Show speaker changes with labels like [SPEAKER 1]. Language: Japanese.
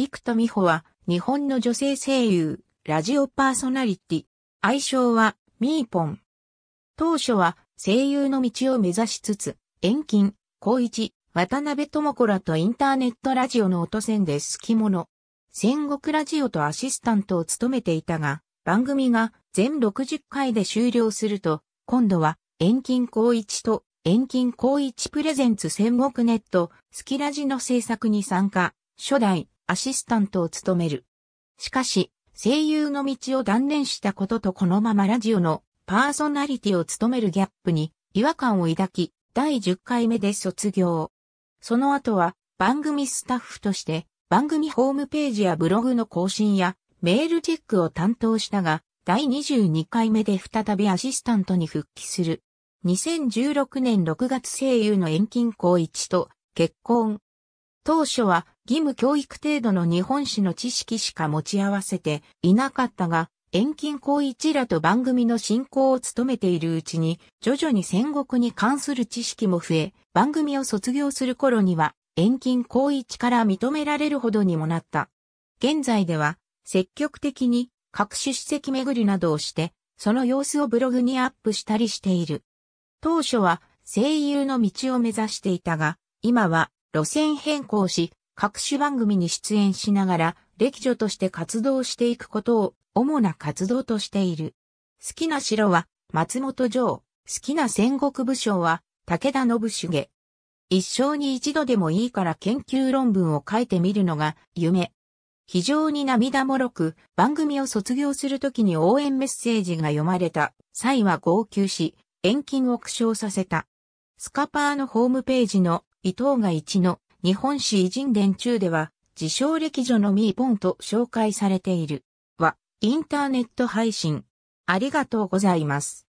[SPEAKER 1] 生田美穂は日本の女性声優、ラジオパーソナリティ。愛称はミーポン。当初は声優の道を目指しつつ、遠近、高一、渡辺智子らとインターネットラジオの音線で好き者。戦国ラジオとアシスタントを務めていたが、番組が全60回で終了すると、今度は遠近高一と遠近高一プレゼンツ戦国ネット、スキラジの制作に参加。初代、アシスタントを務める。しかし、声優の道を断念したこととこのままラジオのパーソナリティを務めるギャップに違和感を抱き、第10回目で卒業。その後は番組スタッフとして番組ホームページやブログの更新やメールチェックを担当したが、第22回目で再びアシスタントに復帰する。2016年6月声優の遠近光一と結婚。当初は義務教育程度の日本史の知識しか持ち合わせていなかったが、遠近孔一らと番組の進行を務めているうちに、徐々に戦国に関する知識も増え、番組を卒業する頃には、遠近孔一から認められるほどにもなった。現在では、積極的に各種史跡巡りなどをして、その様子をブログにアップしたりしている。当初は声優の道を目指していたが、今は路線変更し、各種番組に出演しながら、歴女として活動していくことを主な活動としている。好きな城は松本城、好きな戦国武将は武田信繁。一生に一度でもいいから研究論文を書いてみるのが夢。非常に涙もろく、番組を卒業するときに応援メッセージが読まれた際は号泣し、遠近を苦笑させた。スカパーのホームページの伊藤が一の日本史偉人伝中では、自称歴女のミーポンと紹介されている。は、インターネット配信。ありがとうございます。